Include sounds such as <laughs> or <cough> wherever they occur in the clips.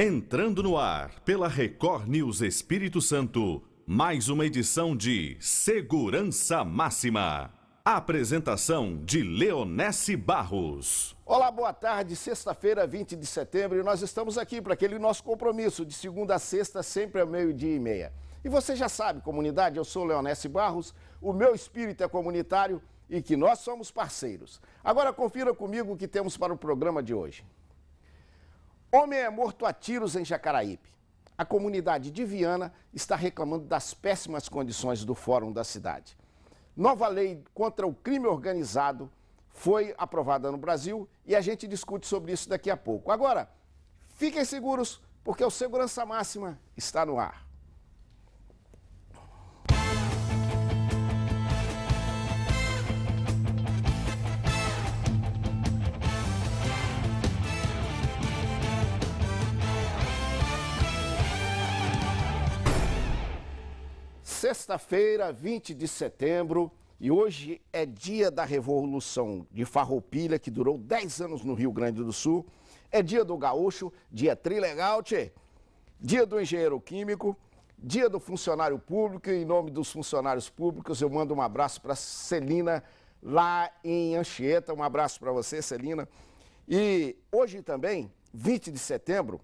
Entrando no ar pela Record News Espírito Santo, mais uma edição de Segurança Máxima. Apresentação de Leonesse Barros. Olá, boa tarde. Sexta-feira, 20 de setembro, e nós estamos aqui para aquele nosso compromisso de segunda a sexta, sempre ao meio-dia e meia. E você já sabe, comunidade, eu sou Leonesse Barros, o meu espírito é comunitário e que nós somos parceiros. Agora confira comigo o que temos para o programa de hoje. Homem é morto a tiros em Jacaraípe. A comunidade de Viana está reclamando das péssimas condições do fórum da cidade. Nova lei contra o crime organizado foi aprovada no Brasil e a gente discute sobre isso daqui a pouco. Agora, fiquem seguros, porque o Segurança Máxima está no ar. Sexta-feira, 20 de setembro, e hoje é dia da Revolução de Farroupilha, que durou 10 anos no Rio Grande do Sul. É dia do gaúcho, dia trilegal, tchê. Dia do engenheiro químico, dia do funcionário público. E em nome dos funcionários públicos, eu mando um abraço para Celina, lá em Anchieta. Um abraço para você, Celina. E hoje também, 20 de setembro,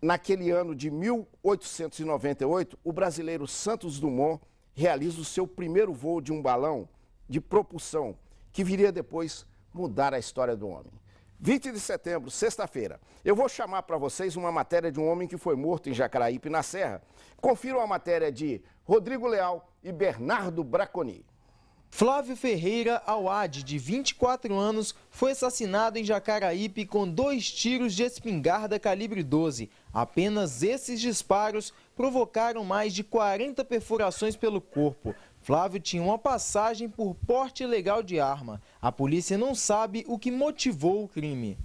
naquele ano de 1898, o brasileiro Santos Dumont realiza o seu primeiro voo de um balão de propulsão, que viria depois mudar a história do homem. 20 de setembro, sexta-feira, eu vou chamar para vocês uma matéria de um homem que foi morto em Jacaraípe, na Serra. Confiram a matéria de Rodrigo Leal e Bernardo Braconi. Flávio Ferreira Awad, de 24 anos, foi assassinado em Jacaraípe com dois tiros de espingarda calibre 12. Apenas esses disparos provocaram mais de 40 perfurações pelo corpo. Flávio tinha uma passagem por porte ilegal de arma. A polícia não sabe o que motivou o crime.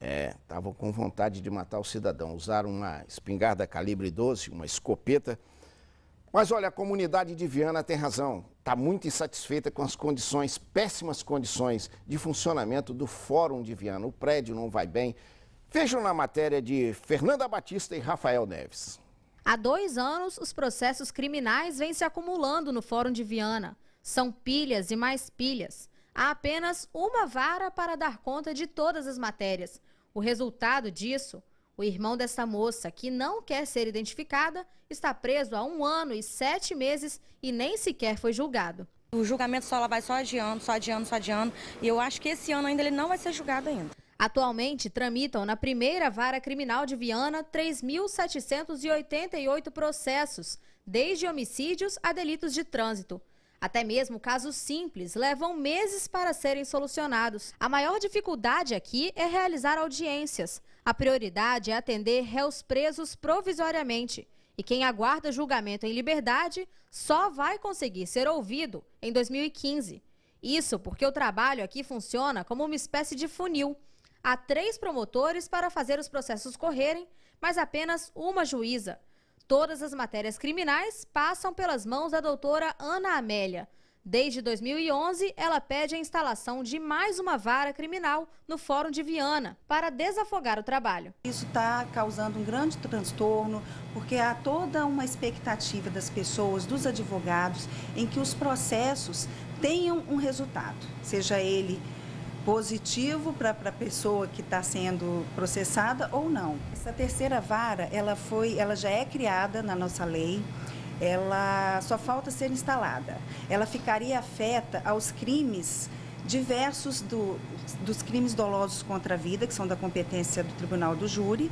É, estavam com vontade de matar o cidadão. Usaram uma espingarda calibre 12, uma escopeta. Mas olha, a comunidade de Viana tem razão. Está muito insatisfeita com as condições, péssimas condições de funcionamento do Fórum de Viana. O prédio não vai bem. Vejam na matéria de Fernanda Batista e Rafael Neves. Há dois anos, os processos criminais vêm se acumulando no Fórum de Viana. São pilhas e mais pilhas. Há apenas uma vara para dar conta de todas as matérias. O resultado disso, o irmão dessa moça, que não quer ser identificada, está preso há um ano e sete meses e nem sequer foi julgado. O julgamento só vai só adiando, só adiando, só adiando. E eu acho que esse ano ainda ele não vai ser julgado ainda. Atualmente, tramitam na primeira vara criminal de Viana 3.788 processos, desde homicídios a delitos de trânsito. Até mesmo casos simples levam meses para serem solucionados. A maior dificuldade aqui é realizar audiências. A prioridade é atender réus presos provisoriamente. E quem aguarda julgamento em liberdade só vai conseguir ser ouvido em 2015. Isso porque o trabalho aqui funciona como uma espécie de funil a três promotores para fazer os processos correrem, mas apenas uma juíza. Todas as matérias criminais passam pelas mãos da doutora Ana Amélia. Desde 2011, ela pede a instalação de mais uma vara criminal no Fórum de Viana para desafogar o trabalho. Isso está causando um grande transtorno, porque há toda uma expectativa das pessoas, dos advogados, em que os processos tenham um resultado, seja ele positivo para a pessoa que está sendo processada ou não. Essa terceira vara, ela foi, ela já é criada na nossa lei. Ela só falta ser instalada. Ela ficaria afeta aos crimes diversos do, dos crimes dolosos contra a vida, que são da competência do Tribunal do Júri,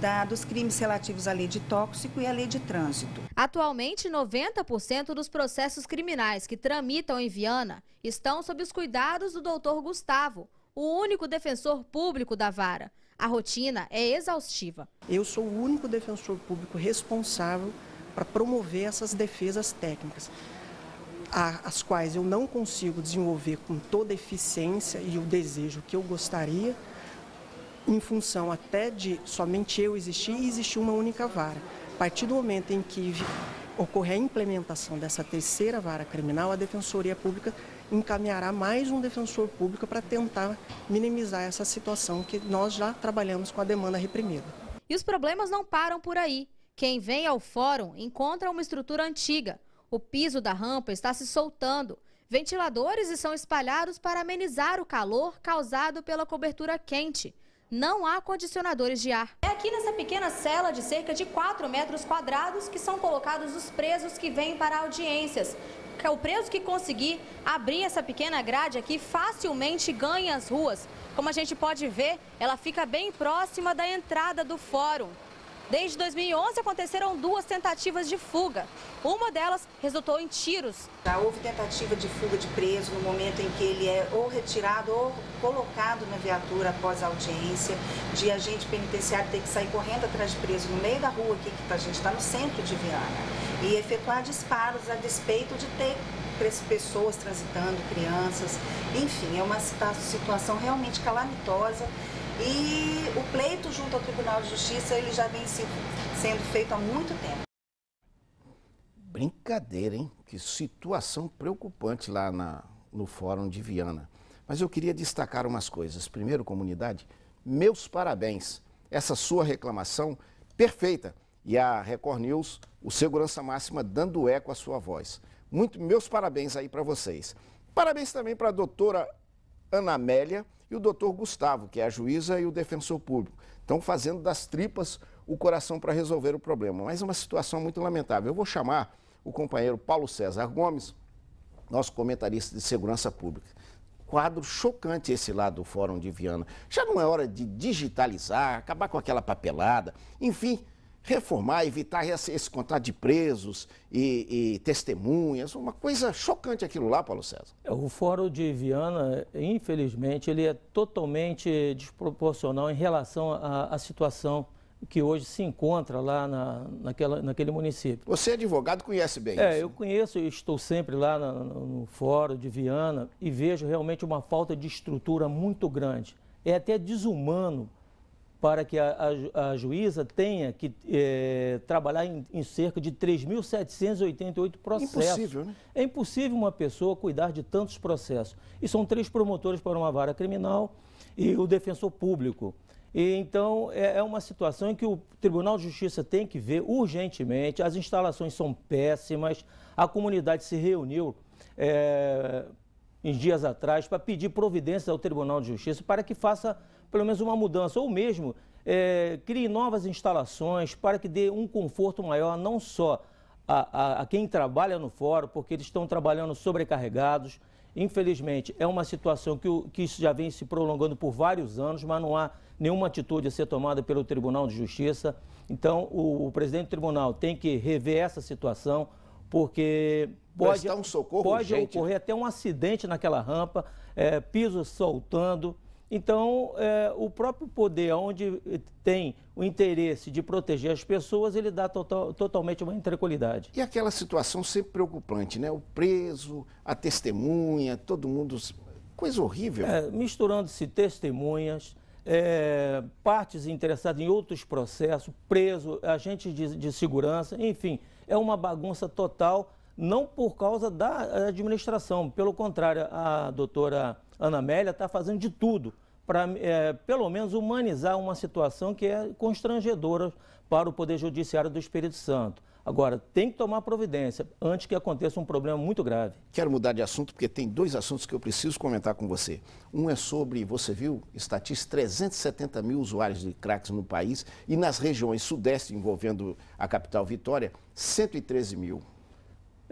da, dos crimes relativos à lei de tóxico e à lei de trânsito. Atualmente, 90% dos processos criminais que tramitam em Viana estão sob os cuidados do doutor Gustavo, o único defensor público da vara. A rotina é exaustiva. Eu sou o único defensor público responsável para promover essas defesas técnicas, as quais eu não consigo desenvolver com toda a eficiência e o desejo que eu gostaria em função até de somente eu existir e existir uma única vara. A partir do momento em que ocorrer a implementação dessa terceira vara criminal, a Defensoria Pública encaminhará mais um defensor público para tentar minimizar essa situação que nós já trabalhamos com a demanda reprimida. E os problemas não param por aí. Quem vem ao fórum encontra uma estrutura antiga. O piso da rampa está se soltando. Ventiladores estão espalhados para amenizar o calor causado pela cobertura quente não há condicionadores de ar. É aqui nessa pequena cela de cerca de 4 metros quadrados que são colocados os presos que vêm para audiências. É o preso que conseguir abrir essa pequena grade aqui facilmente ganha as ruas. Como a gente pode ver, ela fica bem próxima da entrada do fórum. Desde 2011 aconteceram duas tentativas de fuga. Uma delas resultou em tiros. Já houve tentativa de fuga de preso no momento em que ele é ou retirado ou colocado na viatura após a audiência, de agente penitenciário ter que sair correndo atrás de preso no meio da rua aqui, que tá, a gente está no centro de Viana, e efetuar disparos a despeito de ter pessoas transitando, crianças, enfim, é uma situação realmente calamitosa e o pleito junto ao Tribunal de Justiça ele já vem sendo feito há muito tempo. Brincadeira, hein? Que situação preocupante lá na, no Fórum de Viana. Mas eu queria destacar umas coisas. Primeiro, comunidade, meus parabéns. Essa sua reclamação perfeita. E a Record News, o Segurança Máxima, dando eco à sua voz. Muito meus parabéns aí para vocês. Parabéns também para a doutora Ana Amélia, e o doutor Gustavo, que é a juíza e o defensor público. Estão fazendo das tripas o coração para resolver o problema. Mas é uma situação muito lamentável. Eu vou chamar o companheiro Paulo César Gomes, nosso comentarista de segurança pública. Quadro chocante esse lá do Fórum de Viana. Já não é hora de digitalizar, acabar com aquela papelada, enfim, reformar, evitar esse, esse contato de presos e, e, testemunhas, uma coisa chocante aquilo lá, Paulo César. É, o Fórum de Viana, infelizmente, ele é totalmente desproporcional em relação à, à situação que hoje se encontra lá na, naquela, naquele município. Você é advogado, conhece bem é, isso? É, eu conheço, estou sempre lá na, no Fórum de Viana e vejo realmente uma falta de estrutura muito grande. É até desumano para que a, a, a juíza tenha que é, trabalhar em, em, cerca de 3.788 processos. Impossível, né? É impossível uma pessoa cuidar de tantos processos. E são três promotores para uma vara criminal e o defensor público. E, então, é, é uma situação em que o Tribunal de Justiça tem que ver urgentemente. As instalações são péssimas. A comunidade se reuniu é, dias atrás para pedir providências ao Tribunal de Justiça para que faça pelo menos uma mudança, ou mesmo é, crie novas instalações para que dê um conforto maior, não só a, a, a quem trabalha no fórum, porque eles estão trabalhando sobrecarregados. Infelizmente, é uma situação que, que isso já vem se prolongando por vários anos, mas não há nenhuma atitude a ser tomada pelo Tribunal de Justiça. Então, o, o presidente do tribunal tem que rever essa situação, porque pode, um pode ocorrer até um acidente naquela rampa, é, piso soltando. Então, é, o próprio poder, onde eh, tem o interesse de proteger as pessoas, ele dá total, totalmente uma intranquilidade. E aquela situação sempre preocupante, né? O preso, a testemunha, todo mundo. Coisa horrível. É, Misturando-se testemunhas, é, partes interessadas em outros processos, preso, agentes de, de segurança, enfim, é uma bagunça total, não por causa da administração, pelo contrário, a doutora. Ana Amélia está fazendo de tudo para, é, pelo menos, humanizar uma situação que é constrangedora para o Poder Judiciário do Espírito Santo. Agora, tem que tomar providência antes que aconteça um problema muito grave. Quero mudar de assunto porque tem dois assuntos que eu preciso comentar com você. Um é sobre, você viu, estatística, 370 mil usuários de craques no país e nas regiões sudeste, envolvendo a capital Vitória, 113 mil.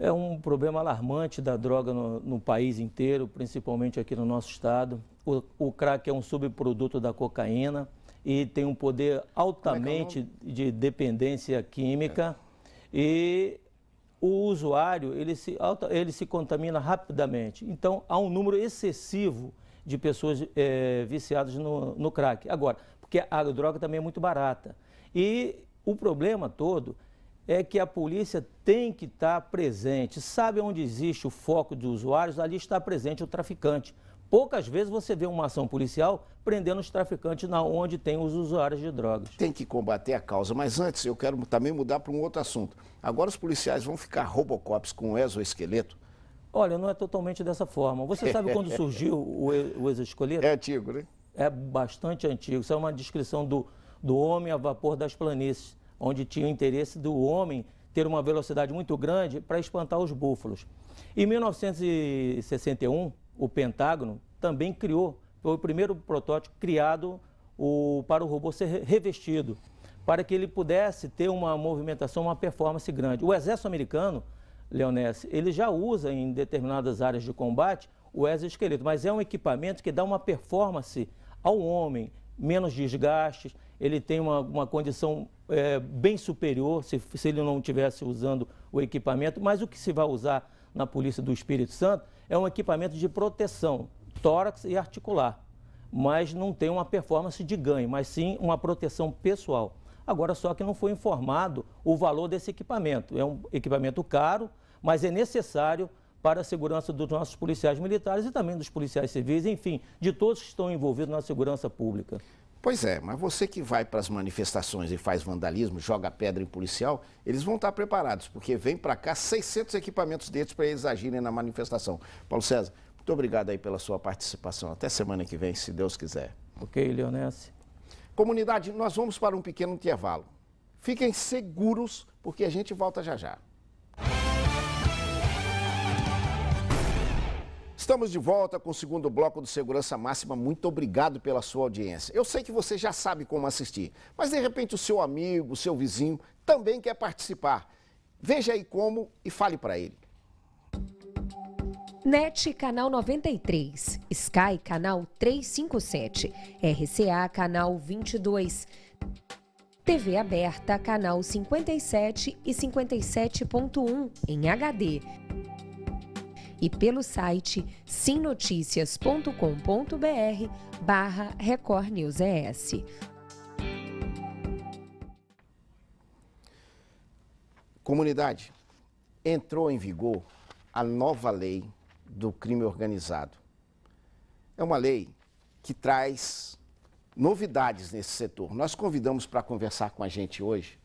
É um problema alarmante da droga no, no país inteiro, principalmente aqui no nosso estado. O, o crack é um subproduto da cocaína e tem um poder altamente é, é de dependência química. É. E o usuário ele se, ele se contamina rapidamente. Então, há um número excessivo de pessoas é, viciadas no, no crack. Agora, porque a droga também é muito barata. E o problema todo é que a polícia tem que estar tá presente. Sabe onde existe o foco de usuários? Ali está presente o traficante. Poucas vezes você vê uma ação policial prendendo os traficantes na onde tem os usuários de drogas. Tem que combater a causa, mas antes eu quero também mudar para um outro assunto. Agora os policiais vão ficar robocops com exoesqueleto? Olha, não é totalmente dessa forma. Você <laughs> sabe quando surgiu o exoesqueleto? É antigo, né? É bastante antigo. Isso é uma descrição do, do homem a vapor das planícies onde tinha o interesse do homem ter uma velocidade muito grande para espantar os búfalos. Em 1961, o Pentágono também criou, foi o primeiro protótipo criado o, para o robô ser revestido, para que ele pudesse ter uma movimentação, uma performance grande. O exército americano, Leonesse, ele já usa em determinadas áreas de combate o exoesqueleto, mas é um equipamento que dá uma performance ao homem, menos desgastes, ele tem uma, uma condição é, bem superior se, se ele não estivesse usando o equipamento, mas o que se vai usar na Polícia do Espírito Santo é um equipamento de proteção, tórax e articular, mas não tem uma performance de ganho, mas sim uma proteção pessoal. Agora, só que não foi informado o valor desse equipamento. É um equipamento caro, mas é necessário para a segurança dos nossos policiais militares e também dos policiais civis, enfim, de todos que estão envolvidos na segurança pública. Pois é, mas você que vai para as manifestações e faz vandalismo, joga pedra em policial, eles vão estar tá preparados, porque vem para cá 600 equipamentos deles para eles agirem na manifestação. Paulo César, muito obrigado aí pela sua participação. Até semana que vem, se Deus quiser. Ok, Leonesse. Comunidade, nós vamos para um pequeno intervalo. Fiquem seguros, porque a gente volta já já. Estamos de volta com o segundo bloco do Segurança Máxima. Muito obrigado pela sua audiência. Eu sei que você já sabe como assistir, mas de repente o seu amigo, o seu vizinho também quer participar. Veja aí como e fale para ele. NET Canal 93, Sky Canal 357, RCA Canal 22, TV Aberta Canal 57 e 57.1 em HD e pelo site sinoticias.com.br barra Record News ES. Comunidade, entrou em vigor a nova lei do crime organizado. É uma lei que traz novidades nesse setor. Nós convidamos para conversar com a gente hoje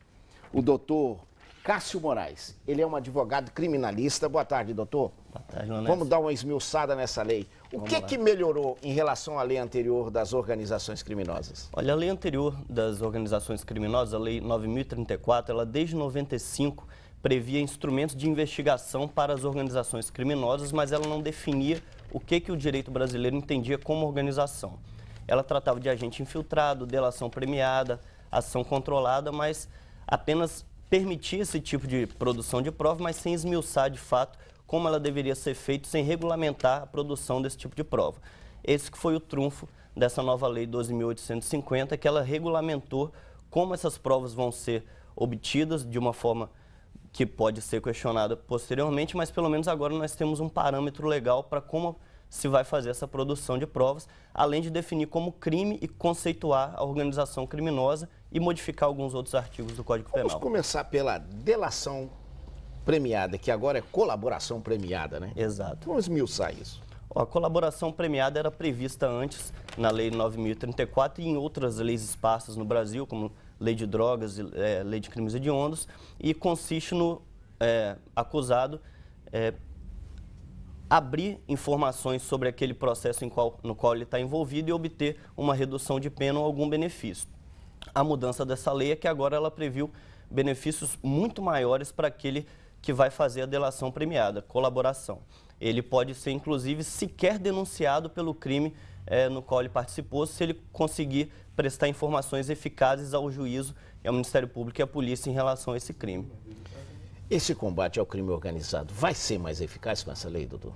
o doutor Cássio Moraes. Ele é um advogado criminalista. Boa tarde, doutor. Tá, tá Vamos dar uma esmiuçada nessa lei. O Vamos que, lá. que melhorou em relação à lei anterior das organizações criminosas? Olha, a lei anterior das organizações criminosas, a lei 9.034, ela desde 95 previa instrumentos de investigação para as organizações criminosas, mas ela não definia o que, que o direito brasileiro entendia como organização. Ela tratava de agente infiltrado, delação premiada, ação controlada, mas apenas permitia esse tipo de produção de prova, mas sem esmiuçar de fato como ela deveria ser feita sem regulamentar a produção desse tipo de prova. Esse que foi o trunfo dessa nova lei 12.850, que ela regulamentou como essas provas vão ser obtidas de uma forma que pode ser questionada posteriormente, mas pelo menos agora nós temos um parâmetro legal para como se vai fazer essa produção de provas, além de definir como crime e conceituar a organização criminosa e modificar alguns outros artigos do Código Vamos Penal. Vamos começar pela delação premiada, que agora é colaboração premiada, né? Exato. Vamos esmiuçar isso. A colaboração premiada era prevista antes na Lei 9.034 e em outras leis esparsas no Brasil, como Lei de Drogas, é, Lei de Crimes Hediondos, e consiste no é, acusado é, abrir informações sobre aquele processo qual, no qual ele está envolvido e obter uma redução de pena ou algum benefício. A mudança dessa lei é que agora ela previu benefícios muito maiores para aquele que vai fazer a delação premiada, colaboração. Ele pode ser, inclusive, sequer denunciado pelo crime é, no qual ele participou, se ele conseguir prestar informações eficazes ao juízo, ao Ministério Público e à polícia em relação a esse crime. Esse combate ao crime organizado vai ser mais eficaz com essa lei, doutor?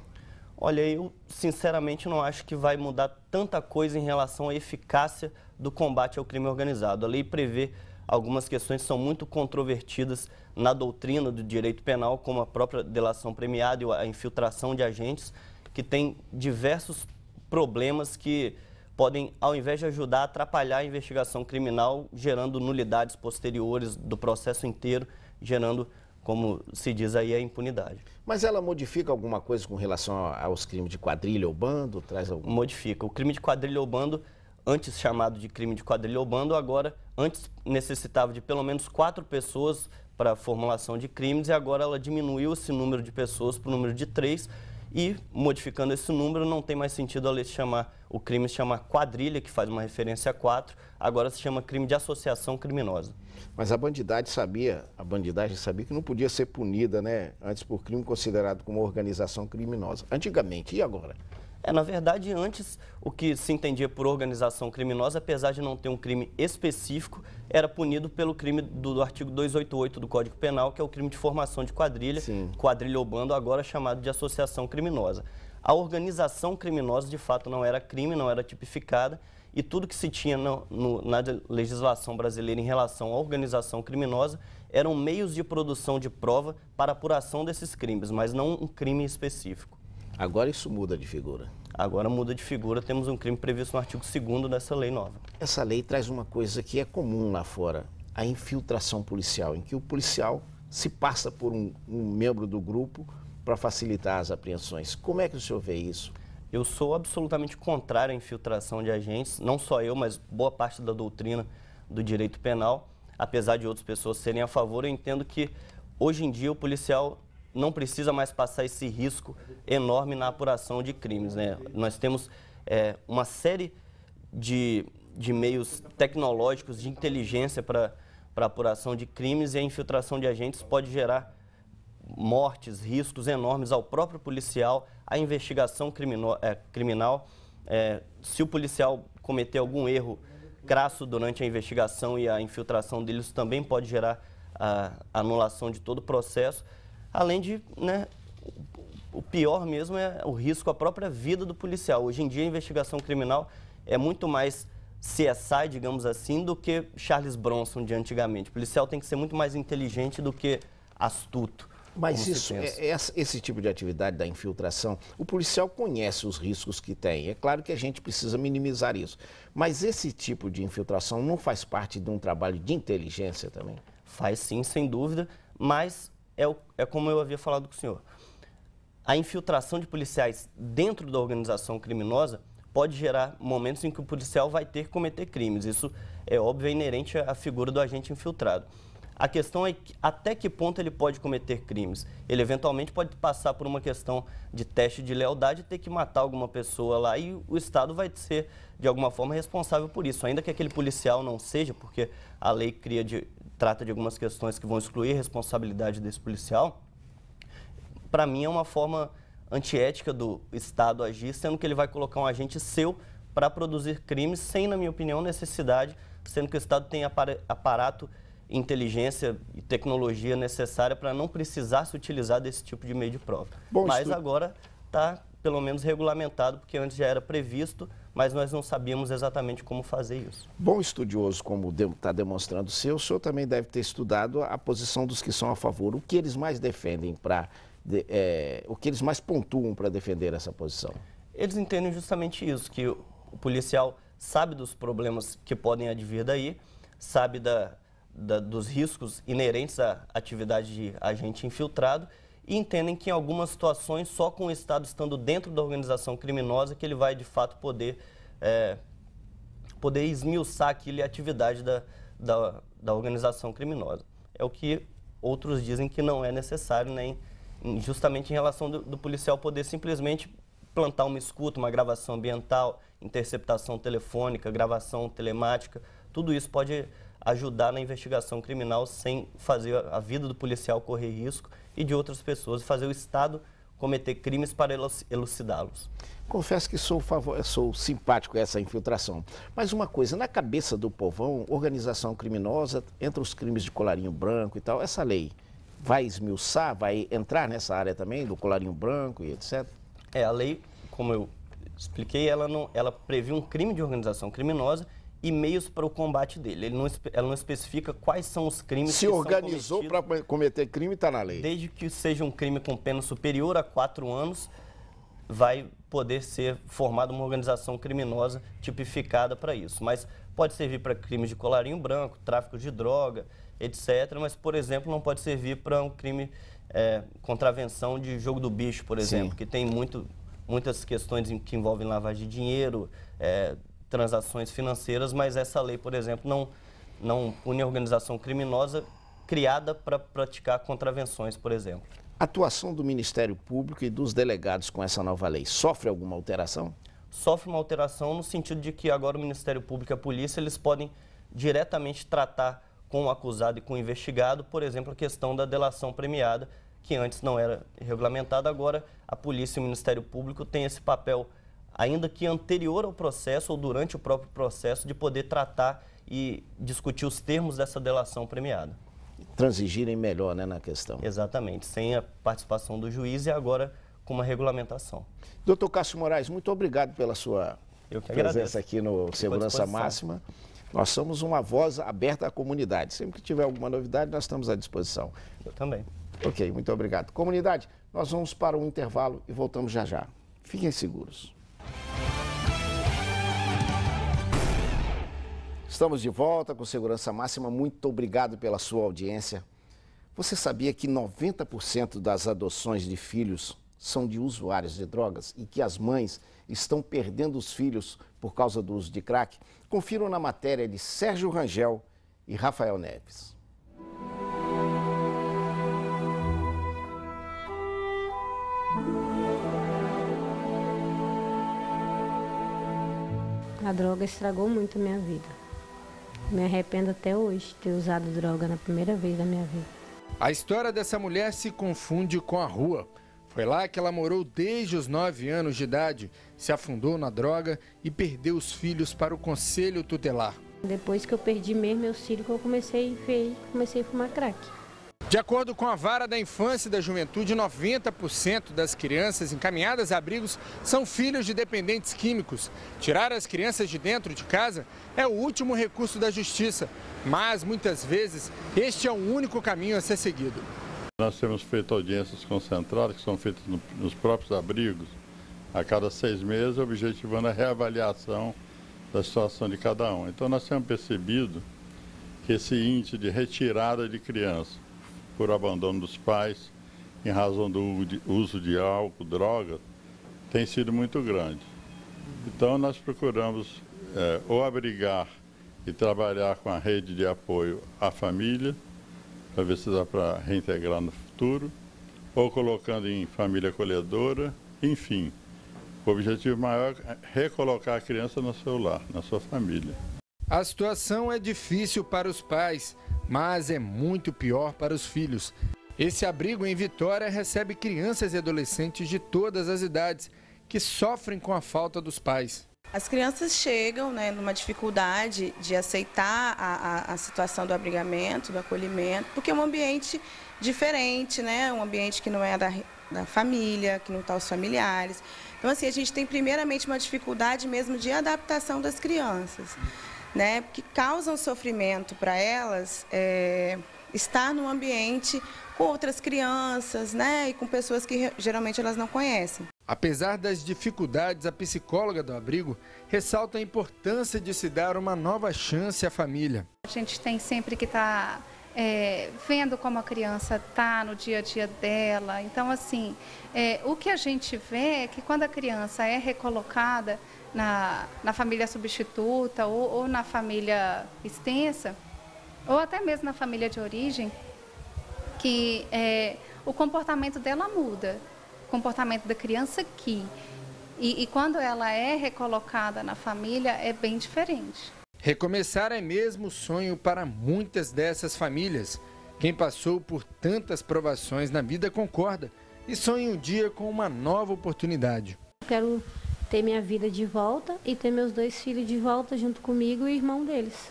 Olha, eu sinceramente não acho que vai mudar tanta coisa em relação à eficácia do combate ao crime organizado. A lei prevê algumas questões são muito controvertidas na doutrina do direito penal, como a própria delação premiada e a infiltração de agentes, que tem diversos problemas que podem, ao invés de ajudar, atrapalhar a investigação criminal, gerando nulidades posteriores do processo inteiro, gerando, como se diz aí, a impunidade. Mas ela modifica alguma coisa com relação aos crimes de quadrilha ou bando? Traz algum... Modifica. O crime de quadrilha ou bando antes chamado de crime de quadrilhobando, agora antes necessitava de pelo menos quatro pessoas para a formulação de crimes e agora ela diminuiu esse número de pessoas para o número de três e modificando esse número não tem mais sentido a lei chamar o crime se chama quadrilha, que faz uma referência a quatro, agora se chama crime de associação criminosa. Mas a bandidade sabia, a bandidagem sabia que não podia ser punida, né, antes por crime considerado como organização criminosa. Antigamente e agora? É, na verdade, antes o que se entendia por organização criminosa, apesar de não ter um crime específico, era punido pelo crime do, do artigo 288 do Código Penal, que é o crime de formação de quadrilha, Sim. quadrilha ou bando, agora chamado de associação criminosa. A organização criminosa, de fato, não era crime, não era tipificada, e tudo que se tinha no, no, na legislação brasileira em relação à organização criminosa eram meios de produção de prova para apuração desses crimes, mas não um crime específico. Agora isso muda de figura. Agora muda de figura, temos um crime previsto no artigo 2 dessa lei nova. Essa lei traz uma coisa que é comum lá fora, a infiltração policial, em que o policial se passa por um, um membro do grupo para facilitar as apreensões. Como é que o senhor vê isso? Eu sou absolutamente contrário à infiltração de agentes, não só eu, mas boa parte da doutrina do direito penal. Apesar de outras pessoas serem a favor, eu entendo que hoje em dia o policial não precisa mais passar esse risco enorme na apuração de crimes. Né? Nós temos é, uma série de, de meios tecnológicos de inteligência para apuração de crimes e a infiltração de agentes pode gerar mortes, riscos enormes ao próprio policial, à investigação criminal. É, criminal é, se o policial cometer algum erro crasso durante a investigação e a infiltração deles também pode gerar a anulação de todo o processo além de, né, o pior mesmo é o risco à própria vida do policial. Hoje em dia, a investigação criminal é muito mais CSI, digamos assim, do que Charles Bronson de antigamente. O policial tem que ser muito mais inteligente do que astuto. Mas isso, é, esse tipo de atividade da infiltração, o policial conhece os riscos que tem. É claro que a gente precisa minimizar isso. Mas esse tipo de infiltração não faz parte de um trabalho de inteligência também? Faz sim, sem dúvida. Mas é, o, é como eu havia falado com o senhor. A infiltração de policiais dentro da organização criminosa pode gerar momentos em que o policial vai ter que cometer crimes. Isso é óbvio, é inerente à figura do agente infiltrado. A questão é que, até que ponto ele pode cometer crimes. Ele eventualmente pode passar por uma questão de teste de lealdade e ter que matar alguma pessoa lá e o Estado vai ser, de alguma forma, responsável por isso. Ainda que aquele policial não seja, porque a lei cria de, trata de algumas questões que vão excluir a responsabilidade desse policial, para mim é uma forma antiética do Estado agir, sendo que ele vai colocar um agente seu para produzir crimes sem, na minha opinião, necessidade, sendo que o Estado tem aparato inteligência e tecnologia necessária para não precisar se utilizar desse tipo de meio de prova. Bom, mas agora está pelo menos regulamentado, porque antes já era previsto, mas nós não sabíamos exatamente como fazer isso. Bom estudioso, como está demonstrando o seu, o senhor também deve ter estudado a posição dos que são a favor, o que eles mais defendem para. De, é, o que eles mais pontuam para defender essa posição? Eles entendem justamente isso, que o policial sabe dos problemas que podem advir daí, sabe da, da, dos riscos inerentes à atividade de agente infiltrado e entendem que em algumas situações, só com o Estado estando dentro da organização criminosa, que ele vai de fato poder, é, poder esmiuçar aquilo e a atividade da, da, da, organização criminosa. É o que outros dizem que não é necessário, nem né, justamente em relação do, do policial poder simplesmente plantar uma escuta, uma gravação ambiental, interceptação telefônica, gravação telemática, tudo isso pode ajudar na investigação criminal sem fazer a vida do policial correr risco e de outras pessoas, fazer o Estado cometer crimes para elucidá-los. Confesso que sou, favor... sou simpático a essa infiltração. Mas uma coisa, na cabeça do povão, organização criminosa, entre os crimes de colarinho branco e tal, essa lei vai esmiuçar, vai entrar nessa área também do colarinho branco e etc? É, a lei, como eu expliquei, ela, não, ela previu um crime de organização criminosa e meios para o combate dele. Ele não, ela não especifica quais são os crimes Se que organizou para cometer crime, está na lei. Desde que seja um crime com pena superior a quatro anos, vai poder ser formada uma organização criminosa tipificada para isso. Mas pode servir para crimes de colarinho branco, tráfico de droga, etc. Mas, por exemplo, não pode servir para um crime é, contravenção de jogo do bicho, por exemplo, Sim. que tem muito, muitas questões que envolvem lavagem de dinheiro, é, transações financeiras, mas essa lei, por exemplo, não, não pune a organização criminosa criada para praticar contravenções, por exemplo. A atuação do Ministério Público e dos delegados com essa nova lei sofre alguma alteração? Sofre uma alteração no sentido de que agora o Ministério Público e a polícia eles podem diretamente tratar com o acusado e com o investigado, por exemplo, a questão da delação premiada, que antes não era regulamentada, agora a polícia e o Ministério Público têm esse papel ainda que anterior ao processo ou durante o próprio processo, de poder tratar e discutir os termos dessa delação premiada. Transigirem melhor né, na questão. Exatamente, sem a participação do juiz e agora com uma regulamentação. Doutor Cássio Moraes, muito obrigado pela sua presença agradeço. aqui no Segurança Máxima. Nós somos uma voz aberta à comunidade. Sempre que tiver alguma novidade, nós estamos à disposição. Eu também. Ok, muito obrigado. Comunidade, nós vamos para um intervalo e voltamos já já. Fiquem seguros. Estamos de volta com segurança máxima. Muito obrigado pela sua audiência. Você sabia que 90% das adoções de filhos são de usuários de drogas e que as mães estão perdendo os filhos por causa do uso de crack? Confiram na matéria de Sérgio Rangel e Rafael Neves. A droga estragou muito a minha vida. Me arrependo até hoje de ter usado droga na primeira vez da minha vida. A história dessa mulher se confunde com a rua. Foi lá que ela morou desde os 9 anos de idade, se afundou na droga e perdeu os filhos para o conselho tutelar. Depois que eu perdi mesmo meus filhos, eu comecei a ver, comecei a fumar crack. De acordo com a Vara da Infância e da Juventude, 90% das crianças encaminhadas a abrigos são filhos de dependentes químicos. Tirar as crianças de dentro de casa é o último recurso da justiça, mas muitas vezes este é o único caminho a ser seguido. Nós temos feito audiências concentradas, que são feitas nos próprios abrigos, a cada seis meses, objetivando a reavaliação da situação de cada um. Então, nós temos percebido que esse índice de retirada de crianças por abandono dos pais em razão do uso de álcool, droga, tem sido muito grande. Então, nós procuramos é, ou abrigar e trabalhar com a rede de apoio à família, para ver se dá para reintegrar no futuro, ou colocando em família acolhedora, enfim. O objetivo maior é recolocar a criança no seu lar, na sua família. A situação é difícil para os pais mas é muito pior para os filhos. Esse abrigo em Vitória recebe crianças e adolescentes de todas as idades que sofrem com a falta dos pais. As crianças chegam né, numa dificuldade de aceitar a, a, a, situação do abrigamento, do acolhimento, porque é um ambiente diferente, né, um ambiente que não é da, da família, que não está os familiares. Então, assim, a gente tem primeiramente uma dificuldade mesmo de adaptação das crianças né, que causam sofrimento para elas, é, estar num ambiente com outras crianças, né, e com pessoas que geralmente elas não conhecem. Apesar das dificuldades, a psicóloga do abrigo ressalta a importância de se dar uma nova chance à família. A gente tem sempre que estar tá, é, vendo como a criança está no dia a dia dela. Então, assim, é, o que a gente vê é que quando a criança é recolocada, na, na família substituta ou, ou na família extensa, ou até mesmo na família de origem, que é, o comportamento dela muda, o comportamento da criança aqui. E, e quando ela é recolocada na família, é bem diferente. Recomeçar é mesmo sonho para muitas dessas famílias. Quem passou por tantas provações na vida concorda e sonha um dia com uma nova oportunidade. Quero ter minha vida de volta e ter meus dois filhos de volta junto comigo e irmão deles.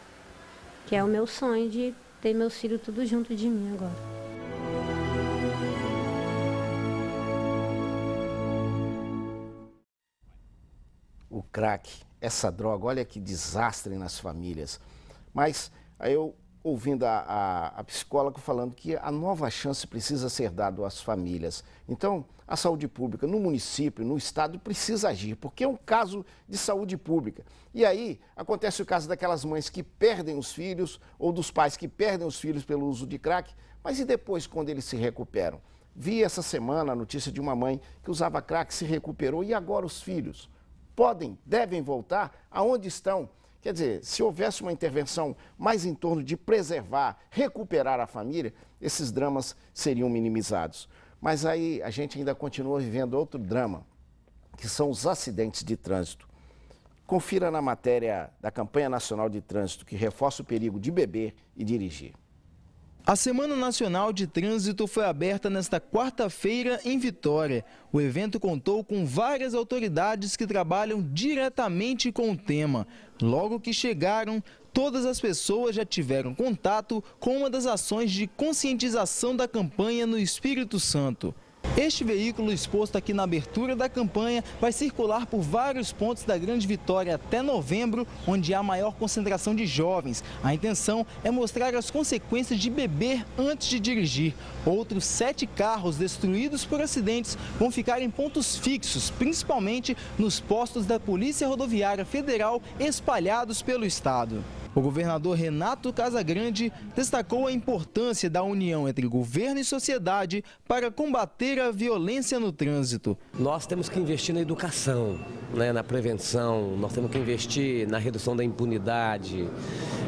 Que é o meu sonho de ter meus filhos tudo junto de mim agora. O crack, essa droga, olha que desastre nas famílias. Mas aí eu ouvindo a, a, a, psicóloga falando que a nova chance precisa ser dada às famílias. Então, a saúde pública no município, no estado, precisa agir, porque é um caso de saúde pública. E aí acontece o caso daquelas mães que perdem os filhos ou dos pais que perdem os filhos pelo uso de crack, mas e depois quando eles se recuperam? Vi essa semana a notícia de uma mãe que usava crack, se recuperou e agora os filhos podem, devem voltar aonde estão? Quer dizer, se houvesse uma intervenção mais em torno de preservar, recuperar a família, esses dramas seriam minimizados. Mas aí a gente ainda continua vivendo outro drama, que são os acidentes de trânsito. Confira na matéria da Campanha Nacional de Trânsito que reforça o perigo de beber e dirigir. A Semana Nacional de Trânsito foi aberta nesta quarta-feira em Vitória. O evento contou com várias autoridades que trabalham diretamente com o tema. Logo que chegaram, todas as pessoas já tiveram contato com uma das ações de conscientização da campanha no Espírito Santo. Este veículo exposto aqui na abertura da campanha vai circular por vários pontos da Grande Vitória até novembro, onde há maior concentração de jovens. A intenção é mostrar as consequências de beber antes de dirigir. Outros sete carros destruídos por acidentes vão ficar em pontos fixos, principalmente nos postos da Polícia Rodoviária Federal espalhados pelo estado. O governador Renato Casagrande destacou a importância da união entre governo e sociedade para combater a violência no trânsito. Nós temos que investir na educação, né, na prevenção, nós temos que investir na redução da impunidade.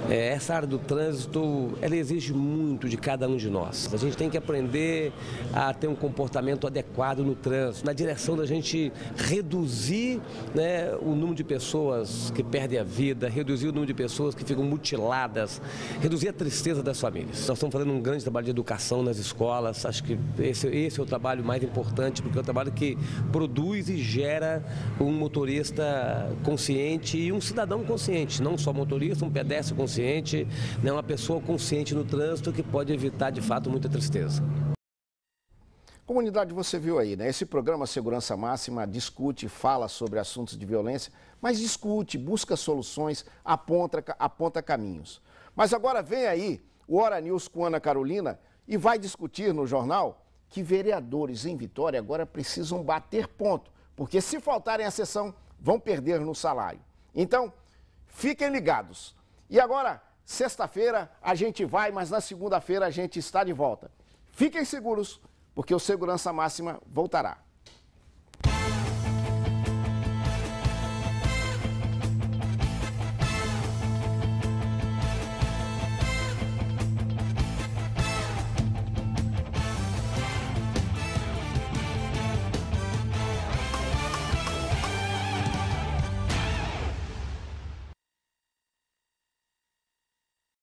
É, essa área do trânsito, ela exige muito de cada um de nós. A gente tem que aprender a ter um comportamento adequado no trânsito, na direção da gente reduzir né, o número de pessoas que perdem a vida, reduzir o número de pessoas que ficam mutiladas, reduzir a tristeza das famílias. Nós estamos fazendo um grande trabalho de educação nas escolas, acho que esse, esse é o trabalho mais importante, porque é o trabalho que produz e gera um motorista consciente e um cidadão consciente, não só motorista, um pedestre consciente consciente, né, uma pessoa consciente no trânsito que pode evitar, de fato, muita tristeza. Comunidade, você viu aí, né? Esse programa Segurança Máxima discute, fala sobre assuntos de violência, mas discute, busca soluções, aponta, aponta caminhos. Mas agora vem aí o Hora News com Ana Carolina e vai discutir no jornal que vereadores em Vitória agora precisam bater ponto, porque se faltarem a sessão, vão perder no salário. Então, fiquem ligados. E agora, sexta-feira a gente vai, mas na segunda-feira a gente está de volta. Fiquem seguros, porque o Segurança Máxima voltará.